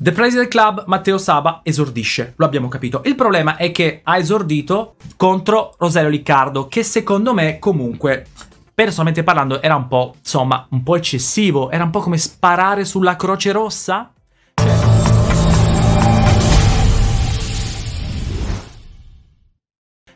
The President Club, Matteo Saba esordisce, lo abbiamo capito. Il problema è che ha esordito contro Rosario Riccardo, che secondo me comunque personalmente parlando era un po', insomma, un po' eccessivo, era un po' come sparare sulla Croce Rossa.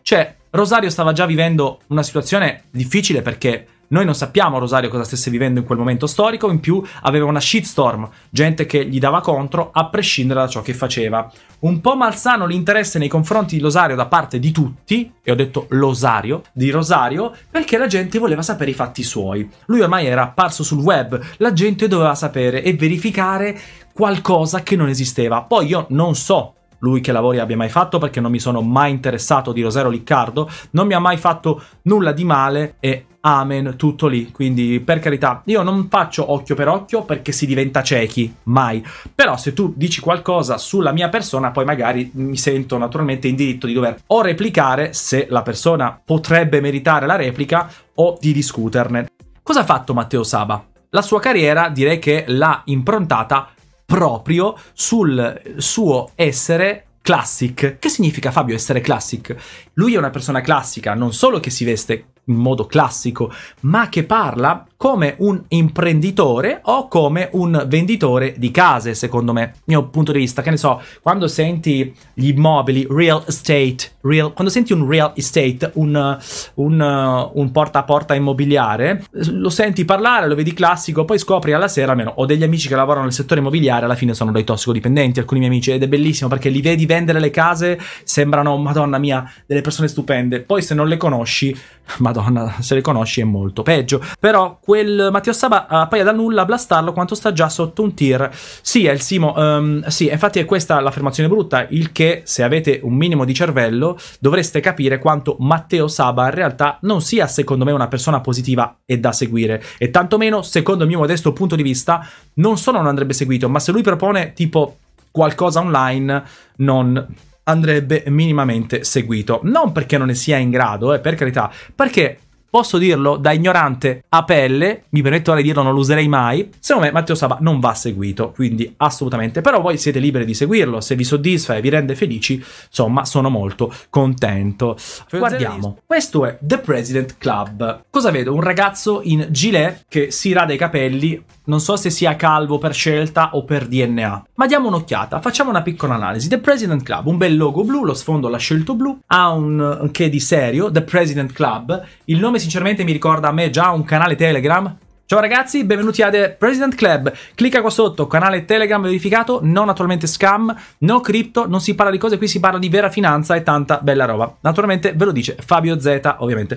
Cioè, Rosario stava già vivendo una situazione difficile perché noi non sappiamo Rosario cosa stesse vivendo in quel momento storico, in più aveva una shitstorm, gente che gli dava contro a prescindere da ciò che faceva. Un po' malsano l'interesse nei confronti di Rosario da parte di tutti, e ho detto Rosario, di Rosario, perché la gente voleva sapere i fatti suoi. Lui ormai era apparso sul web, la gente doveva sapere e verificare qualcosa che non esisteva. Poi io non so lui che lavori abbia mai fatto perché non mi sono mai interessato di Rosero Liccardo, non mi ha mai fatto nulla di male e amen, tutto lì. Quindi, per carità, io non faccio occhio per occhio perché si diventa ciechi, mai. Però se tu dici qualcosa sulla mia persona, poi magari mi sento naturalmente in diritto di dover o replicare se la persona potrebbe meritare la replica o di discuterne. Cosa ha fatto Matteo Saba? La sua carriera direi che l'ha improntata proprio sul suo essere classic. Che significa Fabio essere classic? Lui è una persona classica, non solo che si veste in modo classico, ma che parla come un imprenditore o come un venditore di case, secondo me, mio punto di vista. Che ne so, quando senti gli immobili, real estate, real, quando senti un real estate, un, un, uh, un porta a porta immobiliare, lo senti parlare, lo vedi classico, poi scopri alla sera, almeno ho degli amici che lavorano nel settore immobiliare, alla fine sono dei tossicodipendenti, alcuni miei amici, ed è bellissimo perché li vedi vendere le case, sembrano, madonna mia, delle persone stupende. Poi se non le conosci, madonna, se le conosci è molto peggio. Però quel Matteo Saba eh, appaia dal nulla a blastarlo quanto sta già sotto un tir. Sì, è il Simo. Um, sì, infatti è questa l'affermazione brutta, il che se avete un minimo di cervello dovreste capire quanto Matteo Saba in realtà non sia secondo me una persona positiva e da seguire e tantomeno secondo il mio modesto punto di vista non solo non andrebbe seguito, ma se lui propone tipo qualcosa online non andrebbe minimamente seguito. Non perché non ne sia in grado, eh, per carità, perché Posso dirlo da ignorante a pelle, mi permetto di dirlo, non lo userei mai. Secondo me Matteo Saba non va seguito, quindi assolutamente. Però voi siete liberi di seguirlo, se vi soddisfa e vi rende felici, insomma, sono molto contento. Guardiamo. Questo è The President Club. Cosa vedo? Un ragazzo in gilet che si rade i capelli, non so se sia calvo per scelta o per DNA. Ma diamo un'occhiata, facciamo una piccola analisi. The President Club, un bel logo blu, lo sfondo l'ha scelto blu, ha un che di serio, The President Club, il nome sinceramente mi ricorda a me già un canale Telegram Ciao ragazzi, benvenuti a The President Club. Clicca qua sotto, canale Telegram verificato, non attualmente scam, no cripto, non si parla di cose, qui si parla di vera finanza e tanta bella roba. Naturalmente ve lo dice Fabio Z, ovviamente.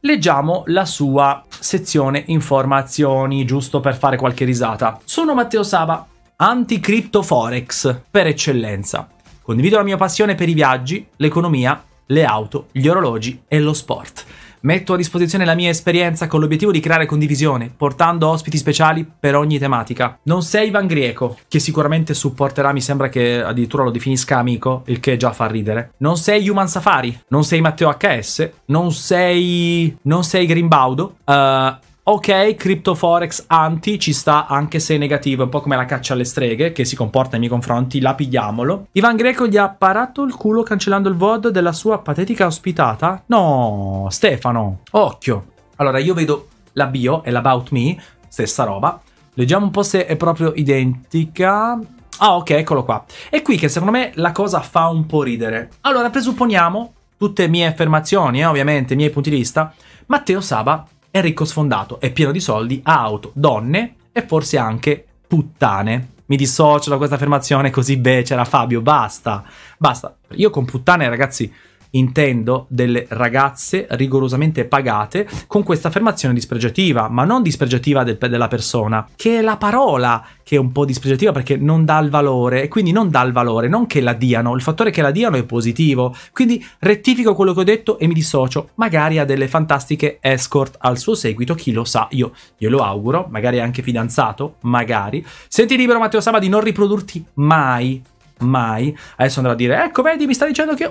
Leggiamo la sua sezione informazioni, giusto per fare qualche risata. Sono Matteo Sava, anti-cripto forex per eccellenza. Condivido la mia passione per i viaggi, l'economia, le auto, gli orologi e lo sport. Metto a disposizione la mia esperienza con l'obiettivo di creare condivisione, portando ospiti speciali per ogni tematica. Non sei Ivan Grieco, che sicuramente supporterà, mi sembra che addirittura lo definisca amico, il che già fa ridere. Non sei Human Safari, non sei Matteo HS, non sei... non sei Grimbaudo. Uh, Ok, Crypto Forex anti ci sta anche se negativo, è un po' come la caccia alle streghe che si comporta nei miei confronti, la pigliamolo. Ivan Greco gli ha parato il culo cancellando il VOD della sua patetica ospitata? No, Stefano, occhio. Allora, io vedo la bio e l'about me, stessa roba. Leggiamo un po' se è proprio identica. Ah, ok, eccolo qua. È qui che secondo me la cosa fa un po' ridere. Allora, presupponiamo, tutte mie affermazioni, eh, ovviamente, miei punti di vista, Matteo Saba è ricco sfondato, è pieno di soldi, ha auto, donne e forse anche puttane. Mi dissocio da questa affermazione così becera, Fabio, basta, basta. Io con puttane, ragazzi, Intendo delle ragazze rigorosamente pagate con questa affermazione dispregiativa, ma non dispregiativa del, della persona, che è la parola che è un po' dispregiativa perché non dà il valore e quindi non dà il valore, non che la diano, il fattore che la diano è positivo. Quindi rettifico quello che ho detto e mi dissocio, magari ha delle fantastiche escort al suo seguito, chi lo sa, io glielo auguro, magari anche fidanzato, magari. Senti libero Matteo Saba di non riprodurti mai mai. Adesso andrà a dire: Ecco, vedi, mi sta dicendo che io.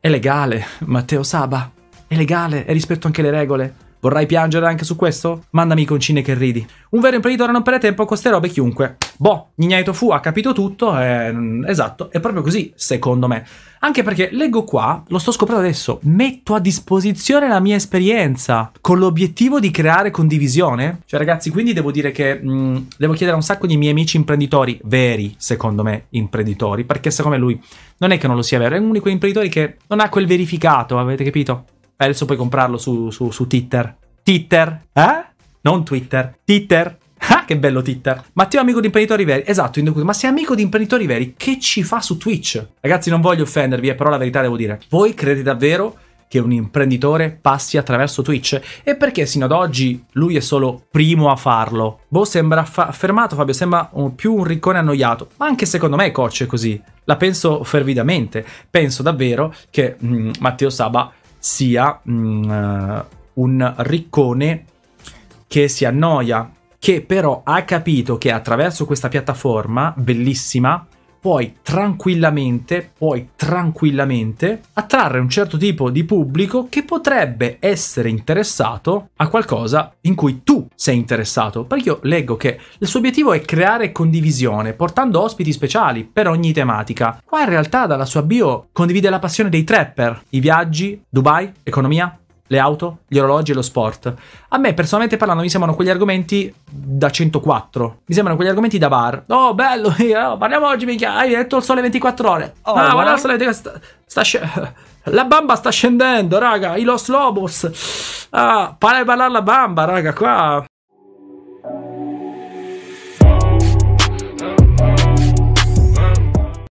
È legale, Matteo Saba. È legale, è rispetto anche le regole. Vorrai piangere anche su questo? Mandami i concine che ridi. Un vero imprenditore non perde tempo con queste robe chiunque. Boh, Nignai Tofu ha capito tutto, è... Mm, esatto, è proprio così, secondo me. Anche perché, leggo qua, lo sto scoprendo adesso, metto a disposizione la mia esperienza con l'obiettivo di creare condivisione. Cioè ragazzi, quindi devo dire che mh, mm, devo chiedere a un sacco di miei amici imprenditori, veri, secondo me, imprenditori, perché secondo me lui non è che non lo sia vero, è un unico imprenditore che non ha quel verificato, avete capito? adesso puoi comprarlo su, su, su Twitter. Twitter, eh? Non Twitter, Twitter. Ah, che bello Twitter. Matteo amico di imprenditori veri. Esatto, ma se è amico di imprenditori veri, che ci fa su Twitch? Ragazzi, non voglio offendervi, eh, però la verità devo dire. Voi credete davvero che un imprenditore passi attraverso Twitch? E perché sino ad oggi lui è solo primo a farlo? Boh, sembra fa- fermato Fabio, sembra un, più un riccone annoiato, ma anche secondo me coach è così. La penso fervidamente. Penso davvero che mh, mm, Matteo Saba sia mh, mm, eh, un riccone che si annoia, che però ha capito che attraverso questa piattaforma bellissima puoi tranquillamente, puoi tranquillamente attrarre un certo tipo di pubblico che potrebbe essere interessato a qualcosa in cui tu sei interessato. Perché io leggo che il suo obiettivo è creare condivisione, portando ospiti speciali per ogni tematica. Qua in realtà dalla sua bio condivide la passione dei trapper, i viaggi, Dubai, economia, le auto, gli orologi e lo sport. A me, personalmente parlando, mi sembrano quegli argomenti da 104. Mi sembrano quegli argomenti da bar. Oh, bello, oh, parliamo oggi, mica. Hai detto il sole 24 ore. Oh, ah, no. guarda il sole 24 Sta, sta sc- la bamba sta scendendo, raga. I Los Lobos. Ah, parla di parlare la bamba, raga, qua.